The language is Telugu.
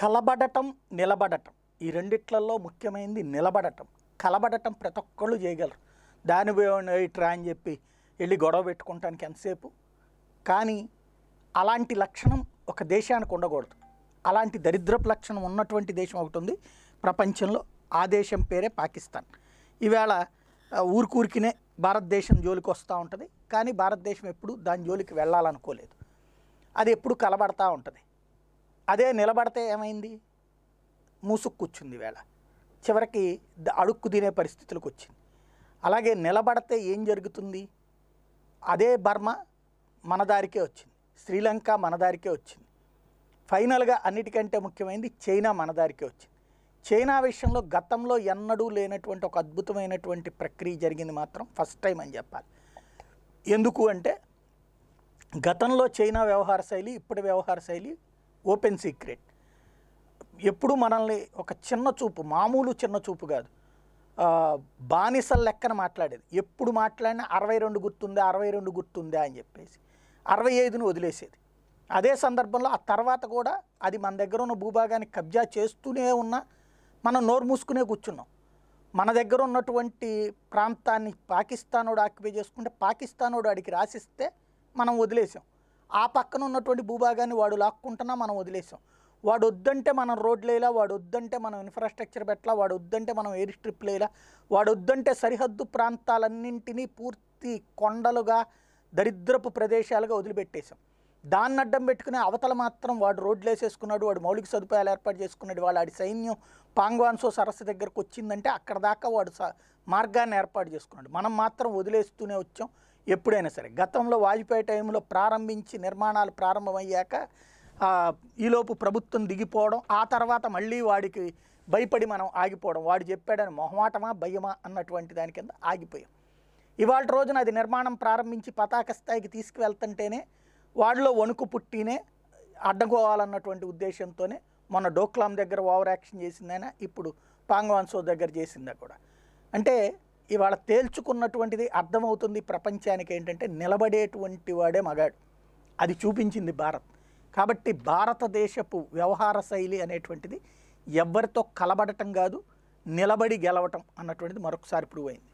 కలబడటం నిలబడటం ఈ రెండిట్లలో ముఖ్యమైనది నిలబడటం కలబడటం ప్రతి ఒక్కళ్ళు చేయగలరు దాని ఇట్రా అని చెప్పి వెళ్ళి గొడవ పెట్టుకుంటానికి ఎంతసేపు కానీ అలాంటి లక్షణం ఒక దేశానికి ఉండకూడదు అలాంటి దరిద్రపు లక్షణం ఉన్నటువంటి దేశం ఒకటి ఉంది ప్రపంచంలో ఆ దేశం పేరే పాకిస్తాన్ ఈవేళ ఊరికూరికినే భారతదేశం జోలికి వస్తూ ఉంటుంది కానీ భారతదేశం ఎప్పుడు దాని జోలికి వెళ్ళాలనుకోలేదు అది ఎప్పుడు కలబడతా ఉంటుంది అదే నిలబడితే ఏమైంది మూసుక్కుచ్చుంది వేళ చివరికి అడుక్కు తినే పరిస్థితులకు వచ్చింది అలాగే నిలబడితే ఏం జరుగుతుంది అదే బర్మ మనదారికే వచ్చింది శ్రీలంక మనదారికే వచ్చింది ఫైనల్గా అన్నిటికంటే ముఖ్యమైనది చైనా మనదారికే వచ్చింది చైనా విషయంలో గతంలో ఎన్నడూ లేనటువంటి ఒక అద్భుతమైనటువంటి ప్రక్రియ జరిగింది మాత్రం ఫస్ట్ టైం అని చెప్పాలి ఎందుకు అంటే గతంలో చైనా వ్యవహార శైలి ఇప్పటి వ్యవహార శైలి ఓపెన్ సీక్రెట్ ఎప్పుడు మనల్ని ఒక చిన్న చూపు మామూలు చిన్న చూపు కాదు బానిసల లెక్కన మాట్లాడేది ఎప్పుడు మాట్లాడినా అరవై రెండు గుర్తుందా అరవై రెండు గుర్తుందా అని చెప్పేసి అరవై ఐదును వదిలేసేది అదే సందర్భంలో ఆ తర్వాత కూడా అది మన దగ్గర ఉన్న భూభాగాన్ని కబ్జా చేస్తూనే ఉన్నా మనం నోరు మూసుకునే కూర్చున్నాం మన దగ్గర ఉన్నటువంటి ప్రాంతాన్ని పాకిస్తానోడు ఆక్యుపై చేసుకుంటే పాకిస్తానోడు అడిగి రాసిస్తే మనం వదిలేసాం ఆ పక్కన ఉన్నటువంటి భూభాగాన్ని వాడు లాక్కుంటున్నా మనం వదిలేసాం వాడు వద్దంటే మనం రోడ్లేలా వాడు వద్దంటే మనం ఇన్ఫ్రాస్ట్రక్చర్ పెట్టలా వాడు వద్దంటే మనం ఎయిర్ స్ట్రిప్లేలా వాడు వద్దంటే సరిహద్దు ప్రాంతాలన్నింటినీ పూర్తి కొండలుగా దరిద్రపు ప్రదేశాలుగా వదిలిపెట్టేశాం దాన్ని అడ్డం పెట్టుకునే అవతల మాత్రం వాడు రోడ్లు వేసేసుకున్నాడు వాడు మౌలిక సదుపాయాలు ఏర్పాటు చేసుకున్నాడు వాళ్ళ సైన్యం పాంగ్వాన్సో సరస్సు దగ్గరకు వచ్చిందంటే అక్కడ దాకా వాడు మార్గాన్ని ఏర్పాటు చేసుకున్నాడు మనం మాత్రం వదిలేస్తూనే వచ్చాం ఎప్పుడైనా సరే గతంలో వాజ్పేయి టైంలో ప్రారంభించి నిర్మాణాలు ప్రారంభమయ్యాక ఈలోపు ప్రభుత్వం దిగిపోవడం ఆ తర్వాత మళ్ళీ వాడికి భయపడి మనం ఆగిపోవడం వాడు చెప్పాడని మొహమాటమా భయమా అన్నటువంటి దాని కింద ఆగిపోయాం ఇవాళ రోజున అది నిర్మాణం ప్రారంభించి పతాక స్థాయికి తీసుకువెళ్తుంటేనే వాడిలో వణుకు పుట్టినే అడ్డగోవాలన్నటువంటి ఉద్దేశంతోనే మొన్న డోక్లాం దగ్గర ఓవర్ యాక్షన్ చేసిందైనా ఇప్పుడు పాంగ్వాన్సో దగ్గర చేసిందా కూడా అంటే ఇవాళ తేల్చుకున్నటువంటిది అర్థమవుతుంది ప్రపంచానికి ఏంటంటే నిలబడేటువంటి వాడే మగాడు అది చూపించింది భారత్ కాబట్టి భారతదేశపు వ్యవహార శైలి అనేటువంటిది ఎవరితో కలబడటం కాదు నిలబడి గెలవటం అన్నటువంటిది మరొకసారి ప్రూవ్ అయింది